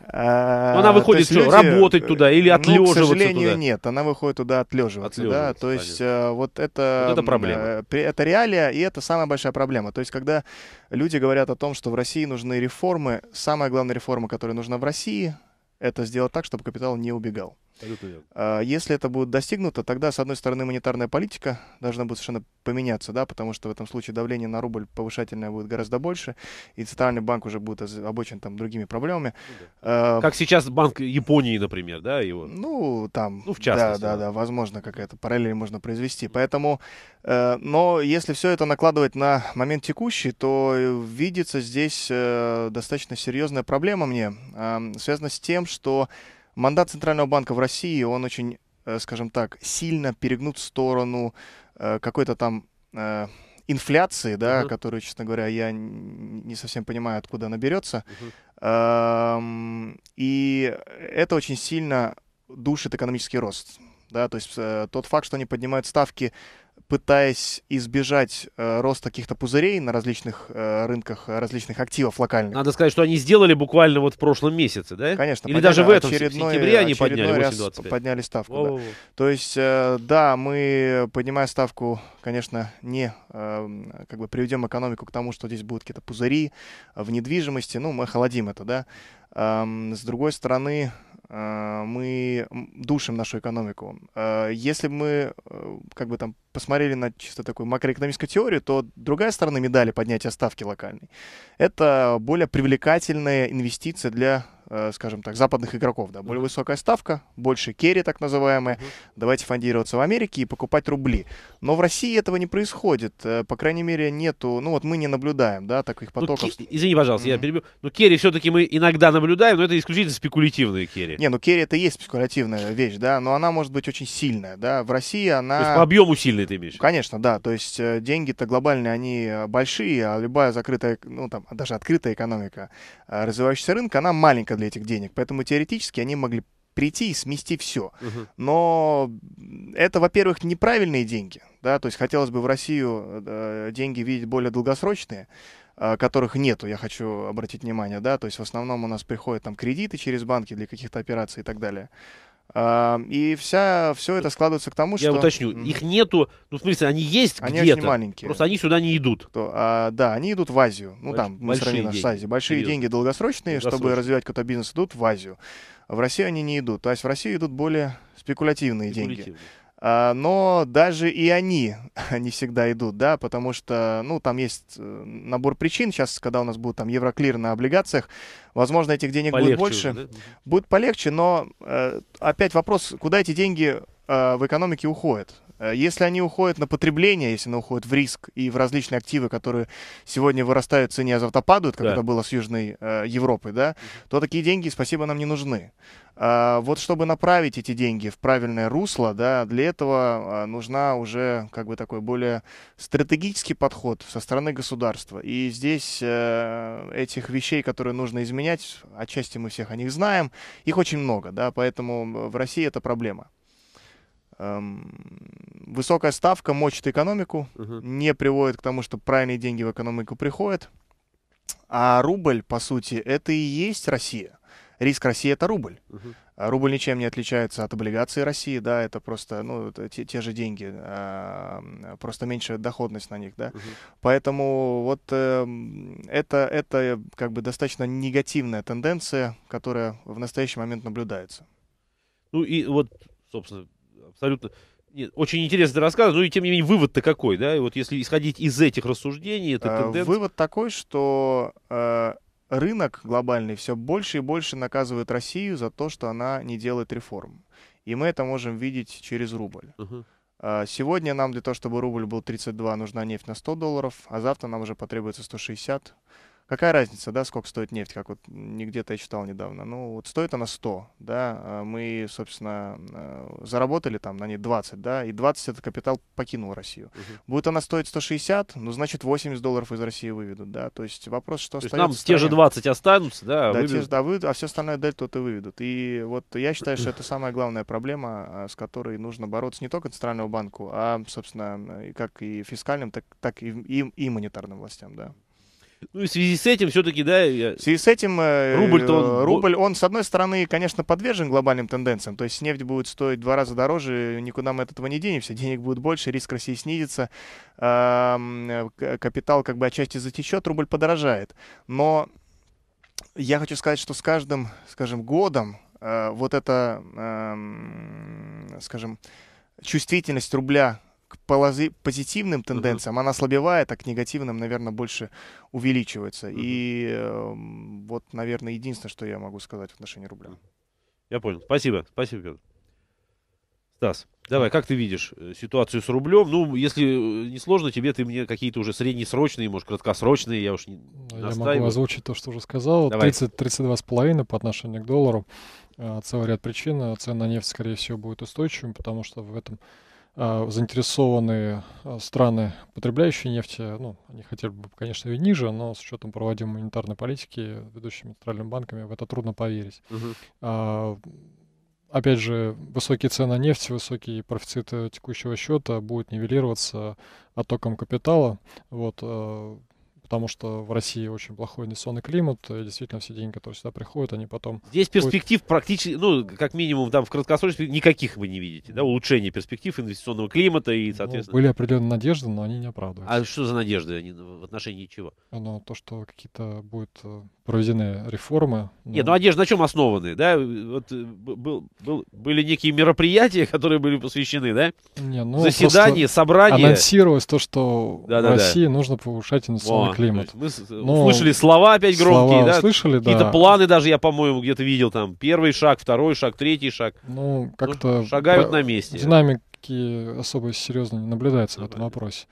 она а, выходит что, люди, работать туда или отлеживаться ну, к сожалению, туда? нет, она выходит туда отлеживаться. отлеживаться да, то есть э, вот это... Вот это проблема. Это реалия, и это самая большая проблема. То есть когда люди говорят о том, что в России нужны реформы, самая главная реформа, которая нужна в России, это сделать так, чтобы капитал не убегал. А, если это будет достигнуто, тогда, с одной стороны, монетарная политика должна будет совершенно поменяться, да, потому что в этом случае давление на рубль повышательное будет гораздо больше, и Центральный банк уже будет обочен там другими проблемами. Ну а, как сейчас Банк Японии, например, да, его? Ну, там, ну, в частности, да, да, да, возможно, какая-то параллель можно произвести. Поэтому, э, но если все это накладывать на момент текущий, то видится здесь э, достаточно серьезная проблема мне, связана с тем, что мандат Центрального банка в России, он очень, э, скажем так, сильно перегнут в сторону э, какой-то там э, инфляции, да, uh-huh. которую, честно говоря, я не совсем понимаю, откуда она берется. Uh-huh. И это очень сильно душит экономический рост. Да, то есть тот факт, что они поднимают ставки пытаясь избежать э, роста каких-то пузырей на различных э, рынках различных активов локальных. Надо сказать, что они сделали буквально вот в прошлом месяце, да? Конечно. Или даже в этом очередной, сентябре они подняли 8,25. подняли ставку. Да. То есть, э, да, мы поднимая ставку, конечно, не э, как бы приведем экономику к тому, что здесь будут какие-то пузыри э, в недвижимости, ну мы охладим это, да. Э, с другой стороны, Э, мы душим нашу экономику. Э, если мы э, как бы там посмотрели на чисто такую макроэкономическую теорию, то другая сторона медали поднятия ставки локальной — это более привлекательная инвестиция для Э, скажем так, западных игроков, да, более высокая ставка, больше керри, так называемые, давайте фондироваться в Америке и покупать рубли. Но в России этого не происходит, э, по крайней мере, нету, ну вот мы не наблюдаем, да, таких ну, потоков. Ну, ки- извини, пожалуйста, uh-huh. я перебью, но ну, керри все-таки мы иногда наблюдаем, но это исключительно спекулятивные керри. Не, ну керри это и есть спекулятивная вещь, да, но она может быть очень сильная, да, в России она... То есть по объему сильный ты имеешь? Конечно, да, то есть э, деньги-то глобальные, они большие, а любая закрытая, ну там, даже открытая экономика развивающаяся рынка, она маленькая для этих денег. Поэтому теоретически они могли прийти и смести все. Угу. Но это, во-первых, неправильные деньги. Да? То есть хотелось бы в Россию э, деньги видеть более долгосрочные а, которых нету, я хочу обратить внимание, да, то есть в основном у нас приходят там кредиты через банки для каких-то операций и так далее. И вся, все это складывается к тому, что... Я уточню, их нету, ну, в смысле, они есть они где-то, очень маленькие. просто они сюда не идут. То, а, да, они идут в Азию, ну, Больш... там, мы сравним нас с Азией. Большие Серьезно. деньги долгосрочные, долгосрочные, чтобы развивать какой-то бизнес, идут в Азию. В Россию они не идут, то есть в Россию идут более спекулятивные, спекулятивные. деньги. А, но даже и они не всегда идут, да, потому что, ну, там есть э, набор причин. Сейчас, когда у нас будут там евроклир на облигациях, возможно, этих денег полегче будет больше. Уже, да? Будет полегче, но э, опять вопрос, куда эти деньги э, в экономике уходят? Э, если они уходят на потребление, если они уходят в риск и в различные активы, которые сегодня вырастают в цене, а завтра падают, как да. это было с Южной э, Европой, да, то такие деньги, спасибо, нам не нужны. А, вот чтобы направить эти деньги в правильное русло, да, для этого а, нужна уже как бы такой более стратегический подход со стороны государства. И здесь э, этих вещей, которые нужно изменять, отчасти мы всех о них знаем, их очень много, да, поэтому в России это проблема. Эм, высокая ставка мочит экономику, угу. не приводит к тому, что правильные деньги в экономику приходят. А рубль, по сути, это и есть Россия. Риск России это рубль. Угу. Рубль ничем не отличается от облигаций России, да, это просто, ну, те, те же деньги, э, просто меньше доходность на них, да. Угу. Поэтому вот э, это, это как бы достаточно негативная тенденция, которая в настоящий момент наблюдается. Ну и вот, собственно, абсолютно нет, очень интересный рассказ, ну и тем не менее вывод-то какой, да? И вот если исходить из этих рассуждений, это а, э, Вывод такой, что э, рынок глобальный все больше и больше наказывает Россию за то, что она не делает реформ. И мы это можем видеть через рубль. Uh-huh. сегодня нам для того, чтобы рубль был 32, нужна нефть на 100 долларов, а завтра нам уже потребуется 160 какая разница, да, сколько стоит нефть, как вот не где-то я читал недавно. Ну, вот стоит она 100, да, а мы, собственно, э, заработали там на ней 20, да, и 20 этот капитал покинул Россию. Угу. Будет она стоить 160, ну, значит, 80 долларов из России выведут, да, то есть вопрос, что то остается нам те же 20 останутся, да, а да, те же, да, вы, а все остальное дельту-то выведут. И вот я считаю, что это самая главная проблема, а, с которой нужно бороться не только Центральному банку, а, собственно, как и фискальным, так, так и, и, и монетарным властям, да. Ну в связи с этим все-таки, да, я... В связи с этим э, рубль он... рубль, он, с одной стороны, конечно, подвержен глобальным тенденциям, то есть нефть будет стоить в два раза дороже, никуда мы от этого не денемся, денег будет больше, риск России снизится, капитал как бы отчасти затечет, рубль подорожает. Но я хочу сказать, что с каждым, скажем, годом э, вот эта, скажем, чувствительность рубля позитивным тенденциям uh-huh. она слабевает, а к негативным, наверное, больше увеличивается. Uh-huh. И э, вот, наверное, единственное, что я могу сказать в отношении рубля. Я понял. Спасибо. Спасибо, Петр. Стас, давай, как ты видишь э, ситуацию с рублем? Ну, если э, не сложно тебе, ты мне какие-то уже среднесрочные, может, краткосрочные, я уж не ну, Я могу озвучить то, что уже сказал. Давай. 30-32,5 по отношению к доллару. Э, целый ряд причин. Цена на нефть, скорее всего, будет устойчивым, потому что в этом а, заинтересованные а, страны, потребляющие нефть. Ну, они хотели бы, конечно, и ниже, но с учетом проводимой монетарной политики ведущими центральными банками в это трудно поверить. Угу. А, опять же, высокие цены на нефть, высокий профицит э, текущего счета будет нивелироваться оттоком капитала. Вот, а, потому что в России очень плохой инвестиционный климат, и действительно все деньги, которые сюда приходят, они потом... Здесь перспектив практически, ну, как минимум там в краткосрочности никаких вы не видите, да, улучшения перспектив инвестиционного климата и, ну, соответственно... Ну, были определенные надежды, но они не оправдываются. А что за надежды они в отношении чего? Ну, то, что какие-то будут э, проведены реформы. Но... Нет, ну они же на чем основаны, да? Вот, э, был, был, были некие мероприятия, которые были посвящены, да? Не, ну, Заседания, собрания. Анонсировалось то, что да, в да, России да. нужно повышать инвестиционный климат. Мы э, но... Ну, услышали слова опять громкие, слова да? Услышали, да. Какие-то планы даже я, по-моему, где-то видел там. Первый шаг, второй шаг, третий шаг. Ну, ну как-то... Ну, шагают на месте. Динамики особо серьезно не наблюдается ну, в этом вопросе.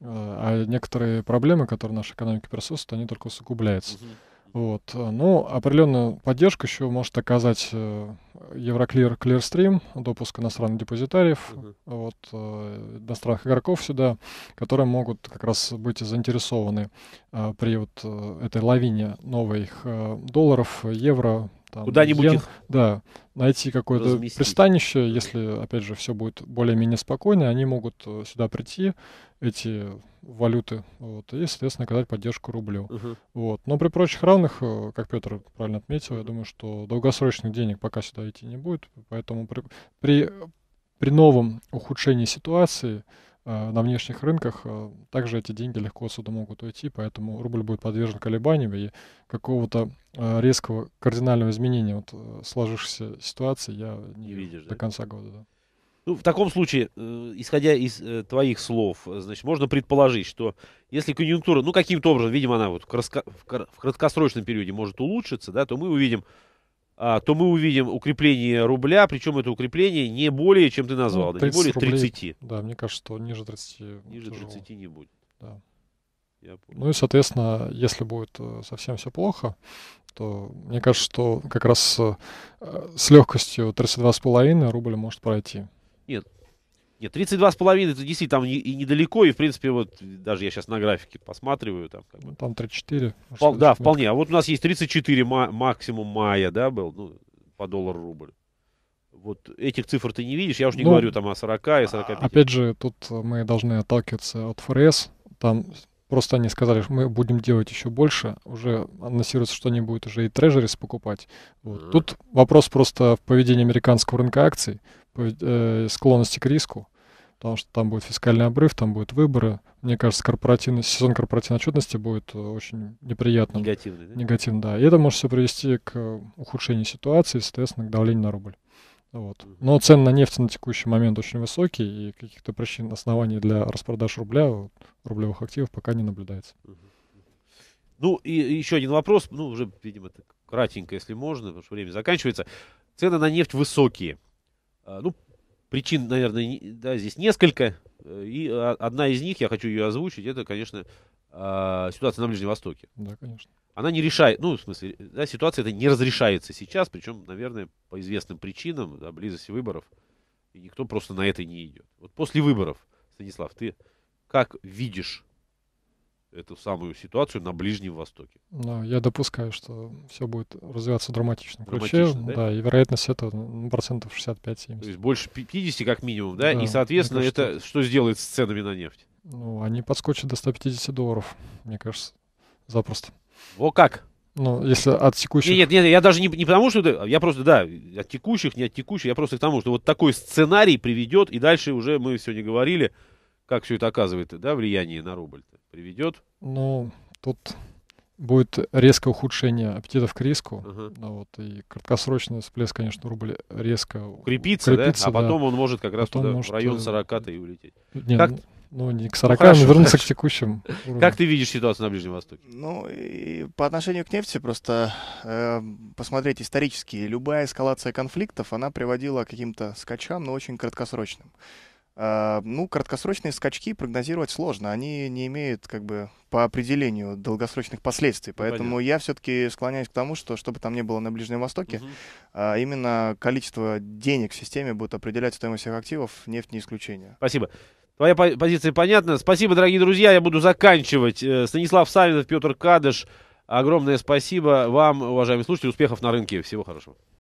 Э, а некоторые проблемы, которые в нашей экономике присутствуют, они только усугубляются. Угу. Вот. Ну, определенную поддержку еще может оказать э, Евроклир Clearstream, допуск иностранных депозитариев, uh-huh. вот, э, иностранных игроков сюда, которые могут как раз быть заинтересованы э, при вот этой лавине новых долларов, евро, там, куда-нибудь йен, их да, найти какое-то разместить. пристанище, если, опять же, все будет более-менее спокойно, они могут сюда прийти, эти валюты, вот, и, соответственно, оказать поддержку рублю. Угу. Вот. Но при прочих равных, э, как Петр правильно отметил, я думаю, что долгосрочных денег пока сюда идти не будет, поэтому при, при, при новом ухудшении ситуации э, на внешних рынках э, также эти деньги легко отсюда могут уйти, поэтому рубль будет подвержен колебаниям и какого-то э, резкого кардинального изменения вот, э, сложившейся ситуации я не, не видишь, до да? конца года. Да. Ну, в таком случае, э, исходя из э, твоих слов, э, значит, можно предположить, что если конъюнктура, ну, каким-то образом, видимо, она вот в, краткосрочном периоде может улучшиться, да, то мы увидим, а, то мы увидим укрепление рубля, причем это укрепление не более, чем ты назвал, ну, да, не более рублей, Да, мне кажется, что ниже 30. Ниже тяжело. 30 не будет. Да. Ну и, соответственно, если будет совсем все плохо, то мне кажется, что как раз с легкостью 32,5 рубля может пройти. Нет, нет, 32,5 это действительно там и, недалеко, и, в принципе, вот даже я сейчас на графике посматриваю. Там, как бы. там 34. Пол, да, вполне. А вот у нас есть 34 ма- максимум мая, да, был, ну, по доллару рубль. Вот этих цифр ты не видишь, я уже не ну, говорю там о 40 и 45. А, опять же, тут мы должны отталкиваться от ФРС. Там просто они сказали, что мы будем делать еще больше, уже анонсируется, что они будут уже и трежерис покупать. Вот. mm Тут вопрос просто в поведении американского рынка акций, Э, склонности к риску, потому что там будет фискальный обрыв, там будут выборы. Мне кажется, корпоративный, сезон корпоративной отчетности будет э, очень неприятным. Негативный, да? Негативный, да. И это может все привести к ухудшению ситуации, соответственно, к давлению на рубль. Вот. Но цены на нефть на текущий момент очень высокие, и каких-то причин, оснований для распродаж рубля, рублевых активов пока не наблюдается. Ну и еще один вопрос, ну уже, видимо, кратенько, если можно, потому что время заканчивается. Цены на нефть высокие. А, ну, причин, наверное, да, здесь несколько. Э, и а, одна из них, я хочу ее озвучить, это, конечно, а, ситуация на Ближнем Востоке. Да, конечно. Она не решает, ну, в смысле, да, ситуация это не разрешается сейчас, причем, наверное, по известным причинам, да, близости выборов, и никто просто на это не идет. Вот после выборов, Станислав, ты как видишь эту самую ситуацию на Ближнем Востоке. Да, я допускаю, что все будет развиваться в драматичном ключе. Драматично, да? да, и вероятность это ну, процентов 65-70. То есть больше 50 как минимум, да? да и, соответственно, кажется, это что... сделает с ценами на нефть? Ну, они подскочат до 150 долларов, мне кажется, запросто. Во как? Ну, если от текущих... Нет, нет, нет я даже не, не потому, что... Я просто, да, от текущих, не от текущих, я просто к тому, что вот такой сценарий приведет, и дальше уже мы сегодня говорили, как все это оказывает, да, влияние на рубль-то приведет? Ну, тут будет резкое ухудшение аппетитов к риску. Угу. Ну, вот, и краткосрочный всплеск, конечно, рубль резко укрепится, укрепится да? а потом да. он может как раз потом туда, может... в район 40-то и улететь. Не, как... Ну, ну не к 40, ну, хорошо, вернуться к текущим. Уровням. Как ты видишь ситуацию на Ближнем Востоке? Ну, и по отношению к нефти, просто э, посмотреть исторически, любая эскалация конфликтов, она приводила к каким-то скачам, но очень краткосрочным. А, ну, краткосрочные скачки прогнозировать сложно. Они не имеют, как бы, по определению долгосрочных последствий. Ну, Поэтому Понятно. я все-таки склоняюсь к тому, что, чтобы там не было на Ближнем Востоке, угу. а, именно количество денег в системе будет определять стоимость всех активов, нефть не исключение. Спасибо. Твоя позиция понятна. Спасибо, дорогие друзья. Я буду заканчивать. Э, Станислав Савинов, Петр Кадыш. Огромное спасибо вам, уважаемые слушатели. Успехов на рынке. Всего хорошего.